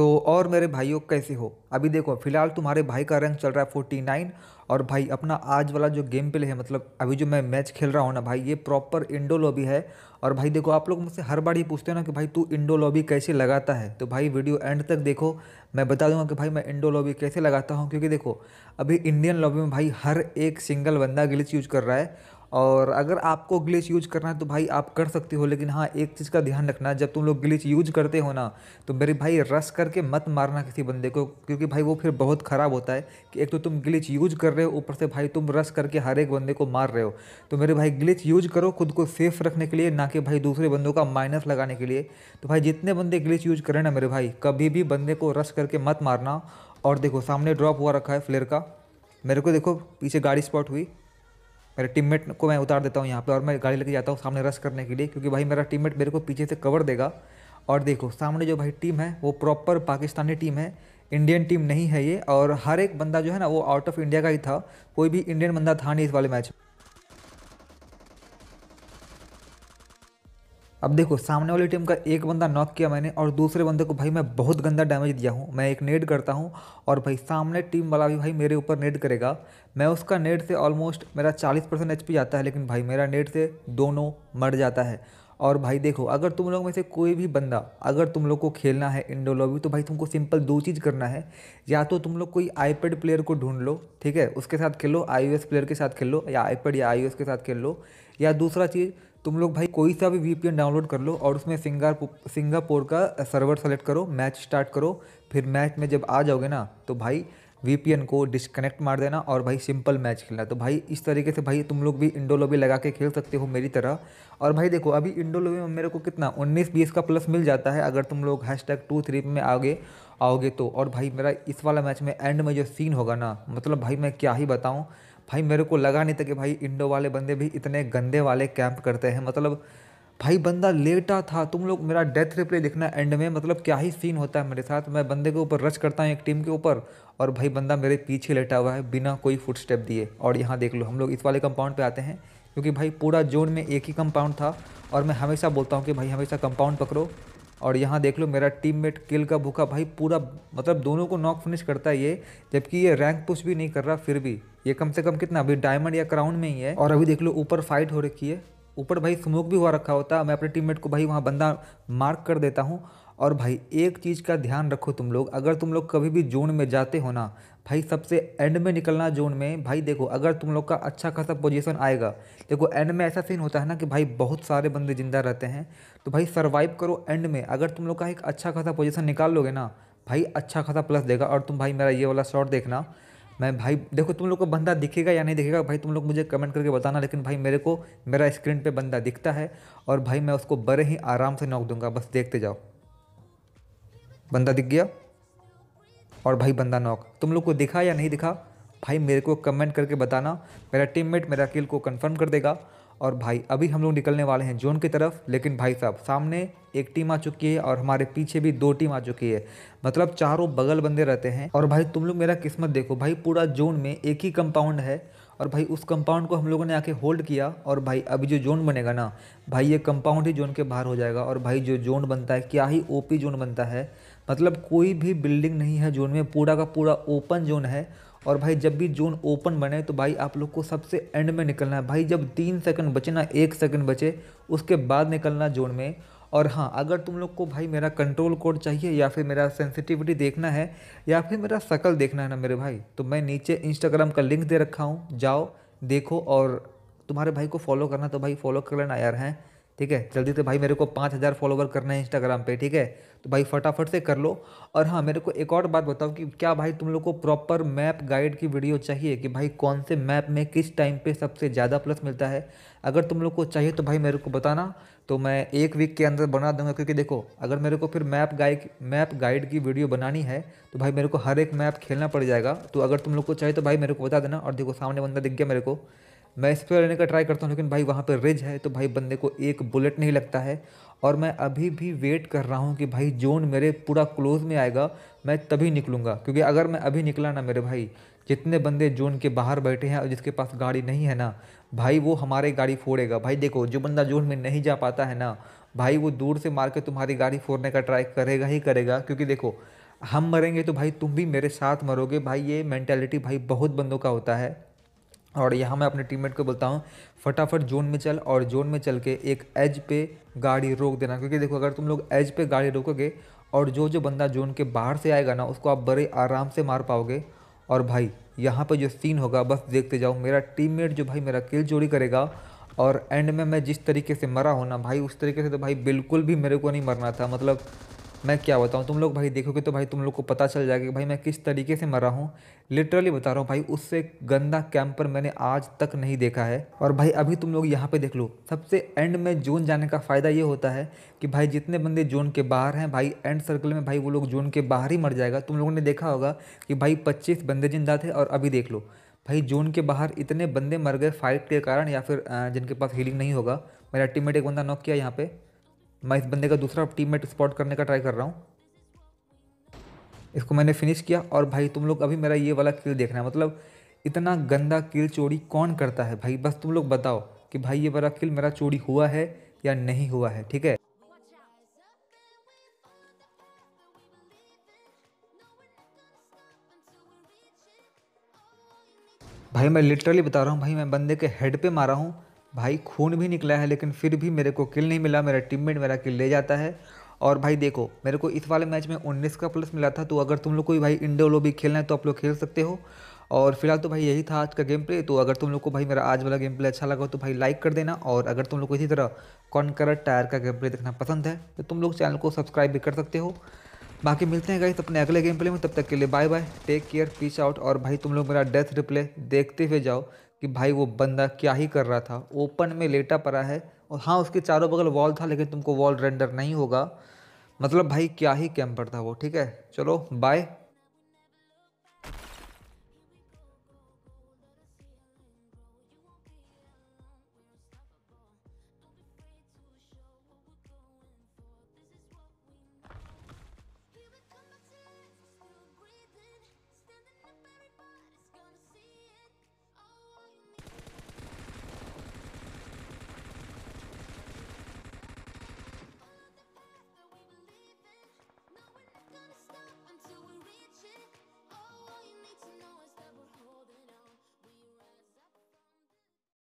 तो और मेरे भाइयों कैसे हो अभी देखो फिलहाल तुम्हारे भाई का रैंक चल रहा है फोर्टी नाइन और भाई अपना आज वाला जो गेम प्ले है मतलब अभी जो मैं मैच खेल रहा हूँ ना भाई ये प्रॉपर इंडो लॉबी है और भाई देखो आप लोग मुझसे हर बार ही पूछते हो ना कि भाई तू इंडो लॉबी कैसे लगाता है तो भाई वीडियो एंड तक देखो मैं बता दूंगा कि भाई मैं इंडो लॉबी कैसे लगाता हूँ क्योंकि देखो अभी इंडियन लॉबी में भाई हर एक सिंगल बंदा ग्लिच यूज कर रहा है और अगर आपको ग्लिच यूज करना है तो भाई आप कर सकते हो लेकिन हाँ एक चीज़ का ध्यान रखना जब तुम लोग ग्लिच यूज करते हो ना तो मेरे भाई रस करके मत मारना किसी बंदे को क्योंकि भाई वो फिर बहुत ख़राब होता है कि एक तो तुम ग्लिच यूज कर रहे हो ऊपर से भाई तुम रस करके हर एक बंदे को मार रहे हो तो मेरे भाई ग्लिच यूज करो खुद को सेफ रखने के लिए ना कि भाई दूसरे बंदों का माइनस लगाने के लिए तो भाई जितने बंदे ग्लिच यूज करें ना मेरे भाई कभी भी बंदे को रस करके मत मारना और देखो सामने ड्रॉप हुआ रखा है फ्लेयर का मेरे को देखो पीछे गाड़ी स्पॉट हुई मेरे टीममेट को मैं उतार देता हूँ यहाँ पे और मैं गाड़ी लेके जाता हूँ सामने रश करने के लिए क्योंकि भाई मेरा टीममेट मेरे को पीछे से कवर देगा और देखो सामने जो भाई टीम है वो प्रॉपर पाकिस्तानी टीम है इंडियन टीम नहीं है ये और हर एक बंदा जो है ना वो आउट ऑफ इंडिया का ही था कोई भी इंडियन बंदा था नहीं इस वाले मैच में अब देखो सामने वाली टीम का एक बंदा नॉक किया मैंने और दूसरे बंदे को भाई मैं बहुत गंदा डैमेज दिया हूँ मैं एक नेड करता हूँ और भाई सामने टीम वाला भी भाई मेरे ऊपर नेड करेगा मैं उसका नेड से ऑलमोस्ट मेरा 40 परसेंट एच जाता है लेकिन भाई मेरा नेड से दोनों मर जाता है और भाई देखो अगर तुम लोग में से कोई भी बंदा अगर तुम लोग को खेलना है इंडो लॉबी तो भाई तुमको सिंपल दो चीज़ करना है या तो तुम लोग कोई आईपैड प्लेयर को ढूंढ लो ठीक है उसके साथ खेलो आई प्लेयर के साथ खेल लो या आईपैड या आई के साथ खेल लो या दूसरा चीज़ तुम लोग भाई कोई सा भी वीपीएन डाउनलोड कर लो और उसमें सिंगापुर सिंगापुर का सर्वर सेलेक्ट करो मैच स्टार्ट करो फिर मैच में जब आ जाओगे ना तो भाई वीपीएन को डिस्कनेक्ट मार देना और भाई सिंपल मैच खेलना तो भाई इस तरीके से भाई तुम लोग भी इंडो लगा के खेल सकते हो मेरी तरह और भाई देखो अभी इंडो में मेरे को कितना उन्नीस बीस का प्लस मिल जाता है अगर तुम लोग हैश टैग टू थ्री में आगे आओगे तो और भाई मेरा इस वाला मैच में एंड में जो सीन होगा ना मतलब भाई मैं क्या ही बताऊँ भाई मेरे को लगा नहीं था कि भाई इंडो वाले बंदे भी इतने गंदे वाले कैंप करते हैं मतलब भाई बंदा लेटा था तुम लोग मेरा डेथ रिप्ले देखना एंड में मतलब क्या ही सीन होता है मेरे साथ मैं बंदे के ऊपर रच करता हूँ एक टीम के ऊपर और भाई बंदा मेरे पीछे लेटा हुआ है बिना कोई फुट स्टेप दिए और यहाँ देख लो हम लोग इस वाले कंपाउंड पे आते हैं क्योंकि भाई पूरा जोन में एक ही कंपाउंड था और मैं हमेशा बोलता हूँ कि भाई हमेशा कंपाउंड पकड़ो और यहाँ देख लो मेरा टीममेट किल का भूखा भाई पूरा मतलब दोनों को नॉक फिनिश करता है ये जबकि ये रैंक पुश भी नहीं कर रहा फिर भी ये कम से कम कितना अभी डायमंड या क्राउन में ही है और अभी देख लो ऊपर फाइट हो रखी है ऊपर भाई स्मोक भी हुआ रखा होता मैं अपने टीम को भाई वहाँ बंदा मार्क कर देता हूँ और भाई एक चीज़ का ध्यान रखो तुम लोग अगर तुम लोग कभी भी जोन में जाते हो ना भाई सबसे एंड में निकलना जोन में भाई देखो अगर तुम लोग का अच्छा खासा पोजीशन आएगा देखो एंड में ऐसा सीन होता है ना कि भाई बहुत सारे बंदे ज़िंदा रहते हैं तो भाई सर्वाइव करो एंड में अगर तुम लोग का एक अच्छा खासा पोजीशन निकाल लोगे ना भाई अच्छा खासा प्लस देगा और तुम भाई मेरा ये वाला शॉट देखना मैं भाई देखो तुम लोग को बंदा दिखेगा या नहीं दिखेगा भाई तुम लोग मुझे कमेंट करके बताना लेकिन भाई मेरे को मेरा स्क्रीन पर बंदा दिखता है और भाई मैं उसको बड़े ही आराम से नोक दूंगा बस देखते जाओ बंदा दिख गया और भाई बंदा नॉक तुम लोग को दिखा या नहीं दिखा भाई मेरे को कमेंट करके बताना मेरा टीममेट मेरा किल को कंफर्म कर देगा और भाई अभी हम लोग निकलने वाले हैं जोन की तरफ लेकिन भाई साहब सामने एक टीम आ चुकी है और हमारे पीछे भी दो टीम आ चुकी है मतलब चारों बगल बंदे रहते हैं और भाई तुम लोग मेरा किस्मत देखो भाई पूरा जोन में एक ही कंपाउंड है और भाई उस कंपाउंड को हम लोगों ने आके होल्ड किया और भाई अभी जो जोन बनेगा ना भाई ये कंपाउंड ही जोन के बाहर हो जाएगा और भाई जो जोन बनता है क्या ही ओ जोन बनता है मतलब कोई भी बिल्डिंग नहीं है जोन में पूरा का पूरा ओपन जोन है और भाई जब भी जोन ओपन बने तो भाई आप लोग को सबसे एंड में निकलना है भाई जब तीन सेकंड बचे ना एक सेकंड बचे उसके बाद निकलना जोन में और हाँ अगर तुम लोग को भाई मेरा कंट्रोल कोड चाहिए या फिर मेरा सेंसिटिविटी देखना है या फिर मेरा शकल देखना है ना मेरे भाई तो मैं नीचे इंस्टाग्राम का लिंक दे रखा हूँ जाओ देखो और तुम्हारे भाई को फॉलो करना तो भाई फॉलो कर लेना यार हैं ठीक है जल्दी से भाई मेरे को पाँच हज़ार फॉलोवर करना है इंस्टाग्राम पे ठीक है तो भाई फटाफट से कर लो और हाँ मेरे को एक और बात बताओ कि क्या भाई तुम लोग को प्रॉपर मैप गाइड की वीडियो चाहिए कि भाई कौन से मैप में किस टाइम पे सबसे ज़्यादा प्लस मिलता है अगर तुम लोग को चाहिए तो भाई मेरे को बताना तो मैं एक वीक के अंदर बना दूंगा क्योंकि देखो अगर मेरे को फिर मैप गाइड मैप गाइड की वीडियो बनानी है तो भाई मेरे को हर एक मैप खेलना पड़ जाएगा तो अगर तुम लोग को चाहिए तो भाई मेरे को बता देना और देखो सामने बंदा दिख गया मेरे को मैं इस पर रहने का ट्राई करता हूँ लेकिन भाई वहाँ पर रिज है तो भाई बंदे को एक बुलेट नहीं लगता है और मैं अभी भी वेट कर रहा हूँ कि भाई जोन मेरे पूरा क्लोज में आएगा मैं तभी निकलूँगा क्योंकि अगर मैं अभी निकला ना मेरे भाई जितने बंदे जोन के बाहर बैठे हैं और जिसके पास गाड़ी नहीं है ना भाई वो हमारे गाड़ी फोड़ेगा भाई देखो जो बंदा जोन में नहीं जा पाता है ना भाई वो दूर से मार के तुम्हारी गाड़ी फोड़ने का ट्राई करेगा ही करेगा क्योंकि देखो हम मरेंगे तो भाई तुम भी मेरे साथ मरोगे भाई ये मैंटेलिटी भाई बहुत बंदों का होता है और यहाँ मैं अपने टीममेट को बोलता हूँ फटाफट जोन में चल और जोन में चल के एक एज पे गाड़ी रोक देना क्योंकि देखो अगर तुम लोग एज पे गाड़ी रोकोगे और जो जो बंदा जोन के बाहर से आएगा ना उसको आप बड़े आराम से मार पाओगे और भाई यहाँ पर जो सीन होगा बस देखते जाओ मेरा टीममेट जो भाई मेरा किल चोरी करेगा और एंड में मैं जिस तरीके से मरा हूँ ना भाई उस तरीके से तो भाई बिल्कुल भी मेरे को नहीं मरना था मतलब मैं क्या बताऊँ तुम लोग भाई देखोगे तो भाई तुम लोग को पता चल जाएगा कि भाई मैं किस तरीके से मरा हूँ लिटरली बता रहा हूँ भाई उससे गंदा कैंपर मैंने आज तक नहीं देखा है और भाई अभी तुम लोग यहाँ पे देख लो सबसे एंड में जोन जाने का फ़ायदा ये होता है कि भाई जितने बंदे जोन के बाहर हैं भाई एंड सर्कल में भाई वो लोग जोन के बाहर ही मर जाएगा तुम लोगों ने देखा होगा कि भाई पच्चीस बंदे जिंदा थे और अभी देख लो भाई जोन के बाहर इतने बंदे मर गए फाइट के कारण या फिर जिनके पास हीलिंग नहीं होगा मेरा टीममेट एक बंदा नॉक किया यहाँ पे मैं इस बंदे का दूसरा टीममेट स्पॉट करने का ट्राई कर रहा हूँ इसको मैंने फिनिश किया और भाई तुम लोग अभी मेरा ये वाला किल देखना है मतलब इतना गंदा किल चोरी कौन करता है भाई बस तुम लोग बताओ कि भाई ये वाला किल मेरा चोरी हुआ है या नहीं हुआ है ठीक है भाई मैं लिटरली बता रहा हूँ भाई मैं बंदे के हेड पे मारा हूँ भाई खून भी निकला है लेकिन फिर भी मेरे को किल नहीं मिला मेरा टीममेट मेरा किल ले जाता है और भाई देखो मेरे को इस वाले मैच में 19 का प्लस मिला था तो अगर तुम लोग कोई भाई इंडो भी खेलना है तो आप लोग खेल सकते हो और फिलहाल तो भाई यही था आज का गेम प्ले तो अगर तुम लोग को भाई मेरा आज वाला गेम प्ले अच्छा लगा तो भाई लाइक कर देना और अगर तुम लोग को इसी तरह कॉन्कर टायर का गेम प्ले देखना पसंद है तो तुम लोग चैनल को सब्सक्राइब भी कर सकते हो बाकी मिलते हैं गाइस अपने अगले गेम प्ले में तब तक के लिए bye bye take care peace out और भाई तुम लोग मेरा डेथ रिप्ले देखते हुए जाओ कि भाई वो बंदा क्या ही कर रहा था ओपन में लेटा पड़ा है और हाँ उसके चारों बगल वॉल था लेकिन तुमको वॉल रेंडर नहीं होगा मतलब भाई क्या ही कैंपर था वो ठीक है चलो बाय